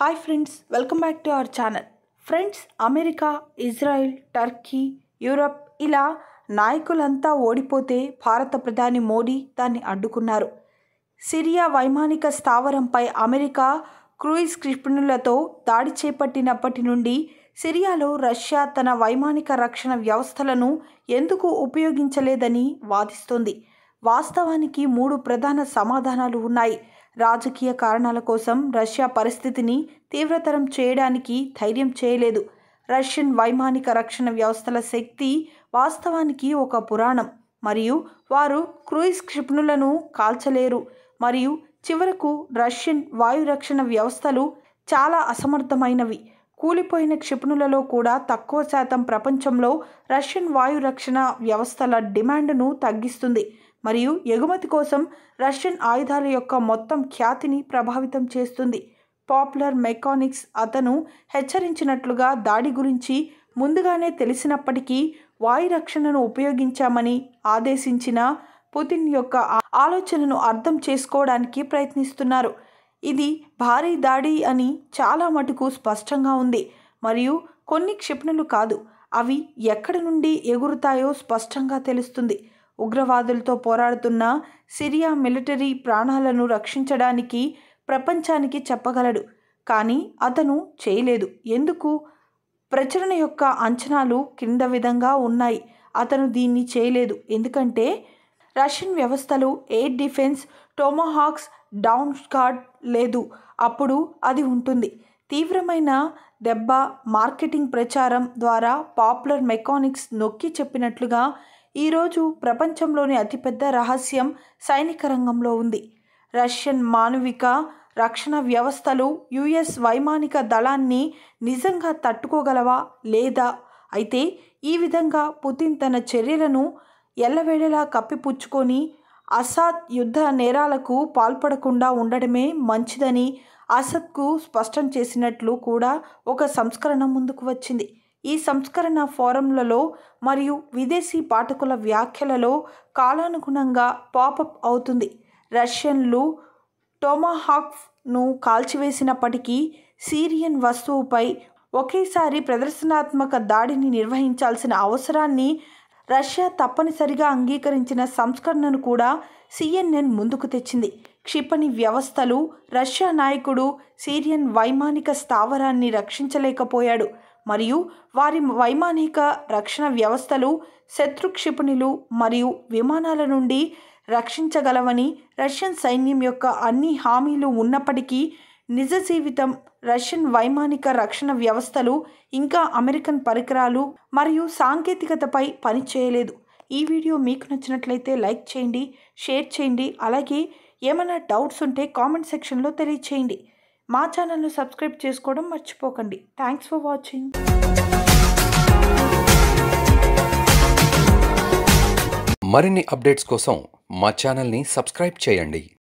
hi friends welcome back to our channel friends America Israel Turkey Europe ఇలా నాయకులంతా ఓడిపోతే భారత ప్రధాని మోడీ దాన్ని అడ్డుకున్నారు సిరియా వైమానిక స్థావరంపై అమెరికా క్రూయిజ్ క్షిపణులతో దాడి చేపట్టినప్పటి నుండి సిరియాలో రష్యా తన వైమానిక రక్షణ వ్యవస్థలను ఎందుకు ఉపయోగించలేదని వాదిస్తోంది వాస్తవానికి మూడు ప్రధాన సమాధానాలు ఉన్నాయి రాజకీయ కారణాల కోసం రష్యా పరిస్థితిని తీవ్రతరం చేయడానికి ధైర్యం చేయలేదు రష్యన్ వైమానిక రక్షణ వ్యవస్థల శక్తి వాస్తవానికి ఒక పురాణం మరియు వారు క్రూయిజ్ క్షిపణులను కాల్చలేరు మరియు చివరకు రష్యన్ వాయు రక్షణ వ్యవస్థలు చాలా అసమర్థమైనవి కూలిపోయిన క్షిపణులలో కూడా తక్కువ శాతం ప్రపంచంలో రష్యన్ వాయు రక్షణ వ్యవస్థల డిమాండ్ను తగ్గిస్తుంది మరియు ఎగుమతి కోసం రష్యన్ ఆయుధాల యొక్క మొత్తం ఖ్యాతిని ప్రభావితం చేస్తుంది పాపులర్ మెకానిక్స్ అతను హెచ్చరించినట్లుగా దాడి గురించి ముందుగానే తెలిసినప్పటికీ వాయు రక్షణను ఉపయోగించామని ఆదేశించిన పుతిన్ యొక్క ఆలోచనను అర్థం చేసుకోవడానికి ప్రయత్నిస్తున్నారు ఇది భారీ దాడి అని చాలా మటుకు స్పష్టంగా ఉంది మరియు కొన్ని క్షిపణులు కాదు అవి ఎక్కడి నుండి ఎగురుతాయో స్పష్టంగా తెలుస్తుంది ఉగ్రవాదులతో పోరాడుతున్న సిరియా మిలిటరీ ప్రాణాలను రక్షించడానికి ప్రపంచానికి చెప్పగలడు కానీ అతను చేయలేదు ఎందుకు ప్రచురణ యొక్క అంచనాలు క్రింద విధంగా ఉన్నాయి అతను దీన్ని చేయలేదు ఎందుకంటే రష్యన్ వ్యవస్థలు air defence Tomahawks down card లేదు అప్పుడు అది ఉంటుంది తీవ్రమైన దెబ్బ మార్కెటింగ్ ప్రచారం ద్వారా పాపులర్ మెకానిక్స్ నొక్కి చెప్పినట్లుగా ఈరోజు ప్రపంచంలోని అతిపెద్ద రహస్యం సైనిక రంగంలో ఉంది రష్యన్ మానవిక రక్షణ వ్యవస్థలు యుఎస్ వైమానిక దళాన్ని నిజంగా తట్టుకోగలవా లేదా అయితే ఈ విధంగా పుతిన్ తన చర్యలను ఎల్లవేళలా కప్పిపుచ్చుకొని అసాద్ యుద్ధ నేరాలకు పాల్పడకుండా ఉండడమే మంచిదని అసద్కు స్పష్టం చేసినట్లు కూడా ఒక సంస్కరణ ముందుకు వచ్చింది ఈ సంస్కరణ ఫోరంలలో మరియు విదేశీ పాఠకుల వ్యాఖ్యలలో కాలానుగుణంగా పాపప్ అవుతుంది రష్యన్లు టోమాహాక్ను కాల్చివేసినప్పటికీ సీరియన్ వస్తువుపై ఒకేసారి ప్రదర్శనాత్మక దాడిని నిర్వహించాల్సిన అవసరాన్ని రష్యా తప్పనిసరిగా అంగీకరించిన సంస్కరణను కూడా సిఎన్ఎన్ ముందుకు తెచ్చింది క్షిపణి వ్యవస్థలు రష్యా నాయకుడు సీరియన్ వైమానిక స్థావరాన్ని రక్షించలేకపోయాడు మరియు వారి వైమానిక రక్షణ వ్యవస్థలు శత్రు క్షిపణులు మరియు విమానాల నుండి రక్షించగలవని రష్యన్ సైన్యం యొక్క అన్ని హామీలు ఉన్నప్పటికీ నిజ జీవితం రష్యన్ వైమానిక రక్షణ వ్యవస్థలు ఇంకా అమెరికన్ పరికరాలు మరియు సాంకేతికతపై పనిచేయలేదు ఈ వీడియో మీకు నచ్చినట్లయితే లైక్ చేయండి షేర్ చేయండి అలాగే ఏమైనా డౌట్స్ ఉంటే కామెంట్ సెక్షన్లో తెలియచేయండి మా ఛానల్ను సబ్స్క్రైబ్ చేసుకోవడం మర్చిపోకండి థ్యాంక్స్ ఫర్ వాచింగ్ మరిన్ని అప్డేట్స్ కోసం మా సబ్స్క్రైబ్ చేయండి